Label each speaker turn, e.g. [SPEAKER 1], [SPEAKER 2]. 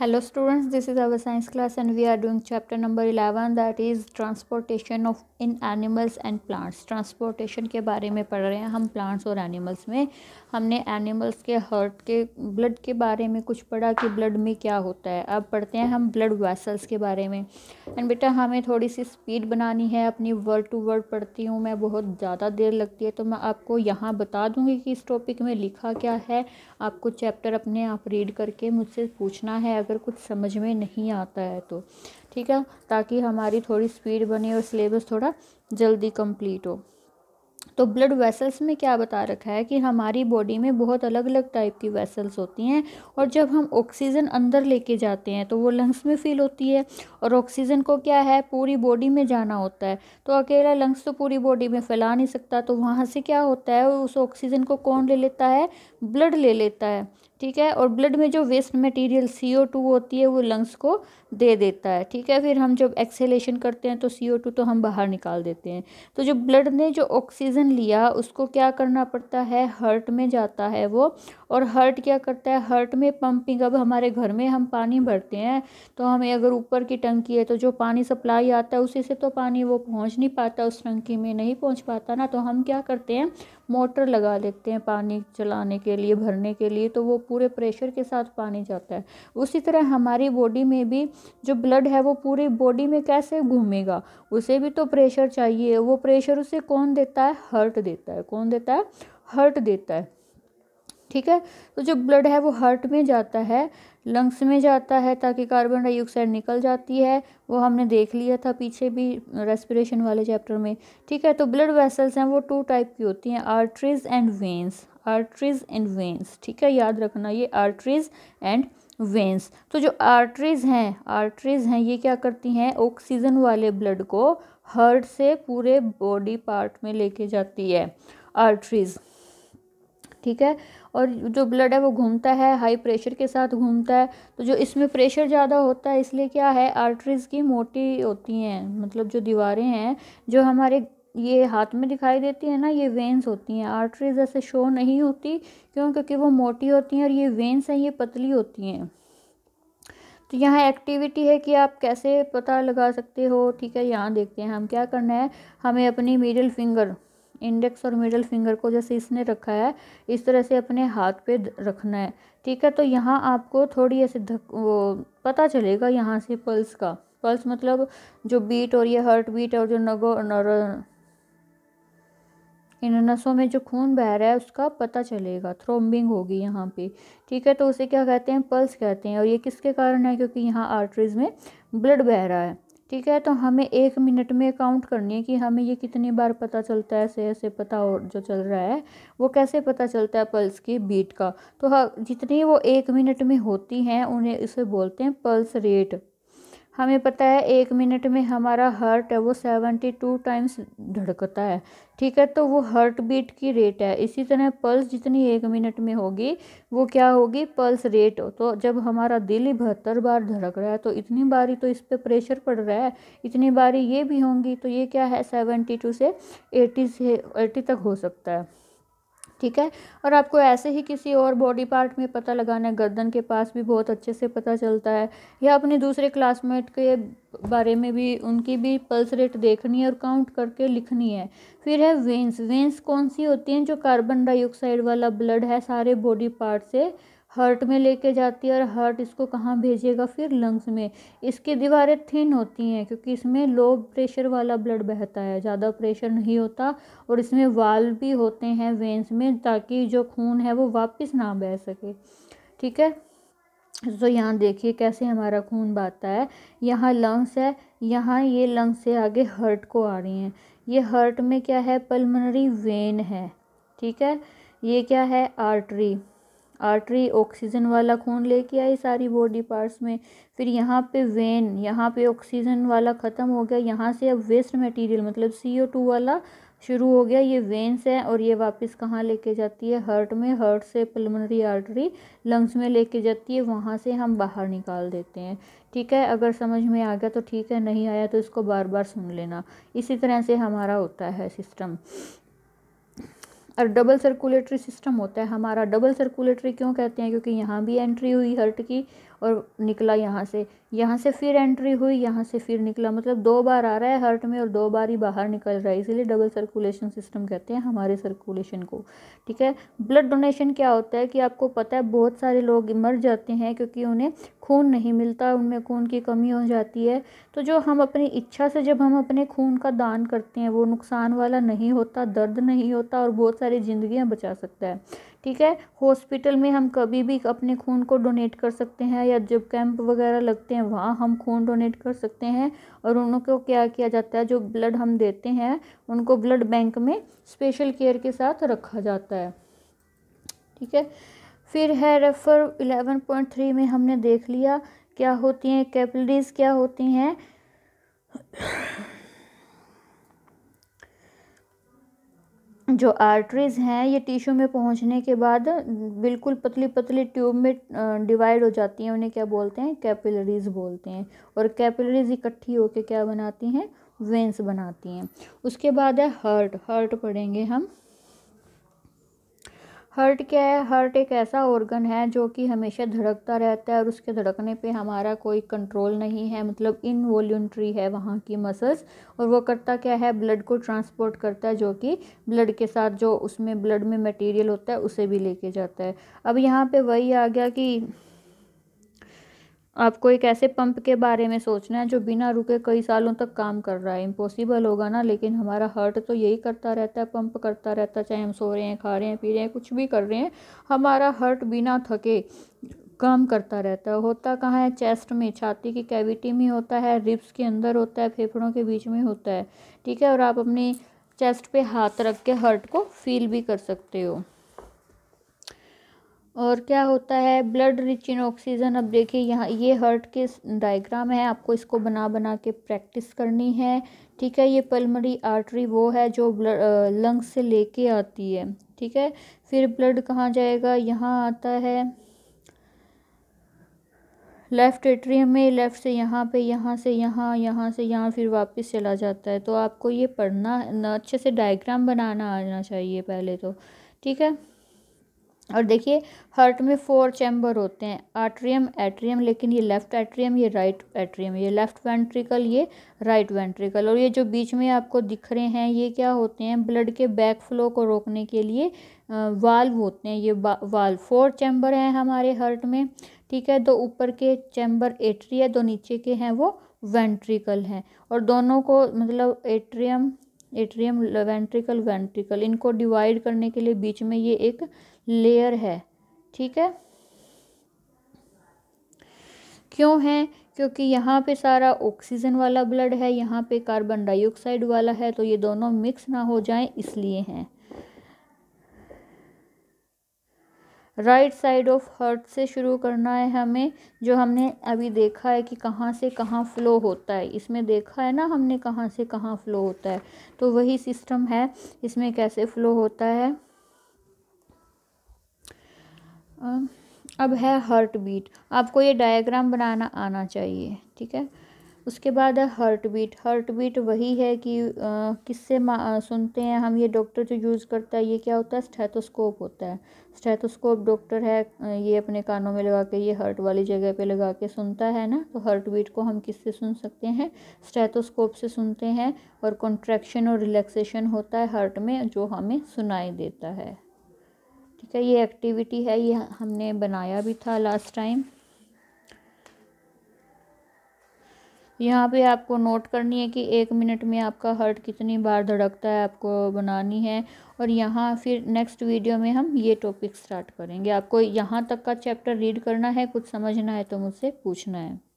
[SPEAKER 1] hello students this is our science class and we are doing chapter number eleven that is transportation of in animals and plants transportation के बारे में पढ़ रहे हैं हम plants और एनिमल्स में हमने एनिमल्स के हर्ट के ब्लड के बारे में कुछ पढ़ा कि ब्लड में क्या होता है अब पढ़ते हैं हम ब्लड वैसल्स के बारे में एंड बेटा हमें थोड़ी सी स्पीड बनानी है अपनी वर्ड टू वर्ड पढ़ती हूँ मैं बहुत ज़्यादा देर लगती है तो मैं आपको यहाँ बता दूँगी कि इस टॉपिक में लिखा क्या है आपको चैप्टर अपने आप रीड करके मुझसे पूछना है अगर कुछ समझ में नहीं आता है तो ठीक है ताकि हमारी थोड़ी स्पीड बने और सिलेबस थोड़ा जल्दी कंप्लीट हो तो ब्लड वेसल्स में क्या बता रखा है कि हमारी बॉडी में बहुत अलग अलग टाइप की वेसल्स होती हैं और जब हम ऑक्सीजन अंदर लेके जाते हैं तो वो लंग्स में फील होती है और ऑक्सीजन को क्या है पूरी बॉडी में जाना होता है तो अकेला लंग्स तो पूरी बॉडी में फैला नहीं सकता तो वहाँ से क्या होता है उस ऑक्सीजन को कौन ले लेता है ब्लड ले लेता है ठीक है और ब्लड में जो waste material C O two होती है वो लंग्स को दे देता है ठीक है फिर हम जब एक्सेलेशन करते हैं तो सी ओ टू तो हम बाहर निकाल देते हैं तो जो ब्लड ने जो ऑक्सीजन लिया उसको क्या करना पड़ता है हर्ट में जाता है वो और हर्ट क्या करता है हर्ट में पंपिंग अब हमारे घर में हम पानी भरते हैं तो हमें अगर ऊपर की टंकी है तो जो पानी सप्लाई आता है उसी से तो पानी वो पहुँच नहीं पाता उस टंकी में नहीं पहुँच पाता ना तो हम क्या करते हैं मोटर लगा लेते हैं पानी चलाने के लिए भरने के लिए तो वो पूरे प्रेशर के साथ पानी जाता है उसी तरह हमारी बॉडी में भी जो ब्लड है वो पूरी बॉडी में कैसे घूमेगा उसे भी तो प्रेशर चाहिए वो प्रेशर उसे कौन देता है हर्ट देता है कौन देता है हर्ट देता है ठीक है तो जो ब्लड है वो हार्ट में जाता है लंग्स में जाता है ताकि कार्बन डाइऑक्साइड निकल जाती है वो हमने देख लिया था पीछे भी रेस्पिरेशन वाले चैप्टर में ठीक है तो ब्लड वेसल्स हैं वो टू टाइप की होती हैं arteries and veins arteries and veins ठीक है याद रखना ये आर्टरीज एंड वेंस तो जो आर्टरीज हैं आर्टरीज हैं ये क्या करती हैं ऑक्सीजन वाले ब्लड को हार्ट से पूरे बॉडी पार्ट में लेके जाती है आर्टरीज ठीक है और जो ब्लड है वो घूमता है हाई प्रेशर के साथ घूमता है तो जो इसमें प्रेशर ज़्यादा होता है इसलिए क्या है आर्टरीज़ की मोटी होती हैं मतलब जो दीवारें हैं जो हमारे ये हाथ में दिखाई देती है ना ये वेंस होती हैं आर्टरीज ऐसे शो नहीं होती क्यों क्योंकि वो मोटी होती हैं और ये वेंस हैं ये पतली होती हैं तो यहाँ एक्टिविटी है कि आप कैसे पता लगा सकते हो ठीक है यहाँ देखते हैं हम क्या करना है हमें अपनी मिडिल फिंगर इंडेक्स और मिडल फिंगर को जैसे इसने रखा है इस तरह से अपने हाथ पे रखना है ठीक है तो यहाँ आपको थोड़ी ऐसे धक वो पता चलेगा यहाँ से पल्स का पल्स मतलब जो बीट और ये हर्ट बीट और जो नगो नर इन नसों में जो खून बह रहा है उसका पता चलेगा थ्रोम्बिंग होगी यहाँ पे ठीक है तो उसे क्या कहते हैं पल्स कहते हैं और ये किसके कारण है क्योंकि यहाँ आर्टरीज में ब्लड बह रहा है ठीक है तो हमें एक मिनट में काउंट करनी है कि हमें ये कितनी बार पता चलता है ऐसे ऐसे पता और जो चल रहा है वो कैसे पता चलता है पल्स की बीट का तो हाँ, जितनी वो एक मिनट में होती हैं उन्हें इसे बोलते हैं पल्स रेट हमें पता है एक मिनट में हमारा हार्ट है वो सेवेंटी टू टाइम्स धड़कता है ठीक है तो वो हार्ट बीट की रेट है इसी तरह पल्स जितनी एक मिनट में होगी वो क्या होगी पल्स रेट हो तो जब हमारा दिल ही बहत्तर बार धड़क रहा है तो इतनी बारी तो इस पर प्रेशर पड़ रहा है इतनी बारी ये भी होंगी तो ये क्या है सेवेंटी टू से एटी से एटी तक हो सकता है ठीक है और आपको ऐसे ही किसी और बॉडी पार्ट में पता लगाना है गर्दन के पास भी बहुत अच्छे से पता चलता है या अपने दूसरे क्लासमेट के बारे में भी उनकी भी पल्स रेट देखनी है और काउंट करके लिखनी है फिर है वेंस वेंस कौन सी होती हैं जो कार्बन डाइऑक्साइड वाला ब्लड है सारे बॉडी पार्ट से हर्ट में लेके जाती है और हर्ट इसको कहाँ भेजेगा फिर लंग्स में इसकी दीवारें थिन होती हैं क्योंकि इसमें लो प्रेशर वाला ब्लड बहता है ज़्यादा प्रेशर नहीं होता और इसमें वाल भी होते हैं वेंस में ताकि जो खून है वो वापस ना बह सके ठीक है तो यहाँ देखिए कैसे हमारा खून बहता है यहाँ लंग्स है यहाँ ये लंग्स से आगे हर्ट को आ रही हैं ये हर्ट में क्या है पल्मनरी वेन है ठीक है ये क्या है आर्टरी आर्टरी ऑक्सीजन वाला खून लेके आई सारी बॉडी पार्ट्स में फिर यहाँ पे वेन यहाँ पे ऑक्सीजन वाला ख़त्म हो गया यहाँ से अब वेस्ट मटेरियल मतलब सी ओ टू वाला शुरू हो गया ये वेन्स है और ये वापस कहाँ लेके जाती है हर्ट में हर्ट से पलमनरी आर्टरी लंग्स में लेके जाती है वहाँ से हम बाहर निकाल देते हैं ठीक है अगर समझ में आ गया तो ठीक है नहीं आया तो इसको बार बार सुन लेना इसी तरह से हमारा होता है सिस्टम और डबल सर्कुलेटरी सिस्टम होता है हमारा डबल सर्कुलेटरी क्यों कहते हैं क्योंकि यहाँ भी एंट्री हुई हर्ट की और निकला यहाँ से यहाँ से फिर एंट्री हुई यहाँ से फिर निकला मतलब दो बार आ रहा है हार्ट में और दो बार ही बाहर निकल रहा है इसीलिए डबल सर्कुलेशन सिस्टम कहते हैं हमारे सर्कुलेशन को ठीक है ब्लड डोनेशन क्या होता है कि आपको पता है बहुत सारे लोग मर जाते हैं क्योंकि उन्हें खून नहीं मिलता उनमें खून की कमी हो जाती है तो जो हम अपनी इच्छा से जब हम अपने खून का दान करते हैं वो नुकसान वाला नहीं होता दर्द नहीं होता और बहुत सारी ज़िंदगियाँ बचा सकता है ठीक है हॉस्पिटल में हम कभी भी अपने खून को डोनेट कर सकते हैं या जब कैंप वगैरह लगते हैं वहाँ हम खून डोनेट कर सकते हैं और उनको क्या किया जाता है जो ब्लड हम देते हैं उनको ब्लड बैंक में स्पेशल केयर के साथ रखा जाता है ठीक है फिर है रेफर इलेवन पॉइंट थ्री में हमने देख लिया क्या होती हैं कैपलरीज क्या होती हैं जो आर्टरीज़ हैं ये टिशू में पहुंचने के बाद बिल्कुल पतली पतली ट्यूब में डिवाइड हो जाती हैं उन्हें क्या बोलते हैं कैपिलरीज़ बोलते हैं और कैपिलरीज़ इकट्ठी होकर क्या बनाती हैं वेंस बनाती हैं उसके बाद है हर्ट हर्ट पढ़ेंगे हम हर्ट क्या है हर्ट एक ऐसा ऑर्गन है जो कि हमेशा धड़कता रहता है और उसके धड़कने पे हमारा कोई कंट्रोल नहीं है मतलब इनवॉल्यूंट्री है वहाँ की मसल्स और वो करता क्या है ब्लड को ट्रांसपोर्ट करता है जो कि ब्लड के साथ जो उसमें ब्लड में मटेरियल होता है उसे भी लेके जाता है अब यहाँ पे वही आ गया कि आपको एक ऐसे पंप के बारे में सोचना है जो बिना रुके कई सालों तक काम कर रहा है इम्पॉसिबल होगा ना लेकिन हमारा हार्ट तो यही करता रहता है पंप करता रहता है चाहे हम सो रहे हैं खा रहे हैं पी रहे हैं कुछ भी कर रहे हैं हमारा हार्ट बिना थके काम करता रहता है होता कहाँ है चेस्ट में छाती की कैविटी में होता है रिब्स के अंदर होता है फेफड़ों के बीच में होता है ठीक है और आप अपनी चेस्ट पे हाथ रख के हार्ट को फील भी कर सकते हो और क्या होता है ब्लड रिच इन ऑक्सीजन अब देखिए यहाँ ये हर्ट के डायग्राम है आपको इसको बना बना के प्रैक्टिस करनी है ठीक है ये पल्मरी आर्टरी वो है जो ब्लड लंग्स से लेके आती है ठीक है फिर ब्लड कहाँ जाएगा यहाँ आता है लेफ़्ट एट्रियम में लेफ़्ट से यहाँ पे यहाँ से यहाँ यहाँ से यहाँ फिर वापस चला जाता है तो आपको ये पढ़ना अच्छे से डायग्राम बनाना आना चाहिए पहले तो ठीक है और देखिए हार्ट में फोर चैम्बर होते हैं आट्रियम एट्रियम लेकिन ये लेफ़्ट एट्रियम ये राइट एट्रियम ये लेफ़्ट वेंट्रिकल ये राइट वेंट्रिकल और ये जो बीच में आपको दिख रहे हैं ये क्या होते हैं ब्लड के बैक फ्लो को रोकने के लिए वाल्व होते हैं ये वाल्व फोर चैम्बर हैं हमारे हार्ट में ठीक है दो ऊपर के चैम्बर एट्री है दो नीचे के हैं वो वेंट्रिकल हैं और दोनों को मतलब एट्रियम एट्रियम वेंट्रिकल वेंट्रिकल इनको डिवाइड करने के लिए बीच में ये एक लेयर है ठीक है क्यों है क्योंकि यहाँ पे सारा ऑक्सीजन वाला ब्लड है यहाँ पे कार्बन डाइऑक्साइड वाला है तो ये दोनों मिक्स ना हो जाएं इसलिए हैं राइट साइड ऑफ हर्ट से शुरू करना है हमें जो हमने अभी देखा है कि कहाँ से कहाँ फ़्लो होता है इसमें देखा है ना हमने कहाँ से कहाँ फ़्लो होता है तो वही सिस्टम है इसमें कैसे फ़्लो होता है अब है हर्ट बीट आपको ये डायग्राम बनाना आना चाहिए ठीक है उसके बाद है हर्ट बीट हर्ट बीट वही है कि किससे सुनते हैं हम ये डॉक्टर जो यूज़ करता है ये क्या होता है स्टेथोस्कोप होता है स्टेथोस्कोप डॉक्टर है ये अपने कानों में लगा के ये हर्ट वाली जगह पे लगा के सुनता है ना तो हर्ट बीट को हम किससे सुन सकते हैं स्टेथोस्कोप से सुनते हैं और कॉन्ट्रैक्शन और रिलैक्सेशन होता है हर्ट में जो हमें सुनाई देता है ठीक है ये एक्टिविटी है ये हमने बनाया भी था लास्ट टाइम यहाँ पे आपको नोट करनी है कि एक मिनट में आपका हर्ट कितनी बार धड़कता है आपको बनानी है और यहाँ फिर नेक्स्ट वीडियो में हम ये टॉपिक स्टार्ट करेंगे आपको यहाँ तक का चैप्टर रीड करना है कुछ समझना है तो मुझसे पूछना है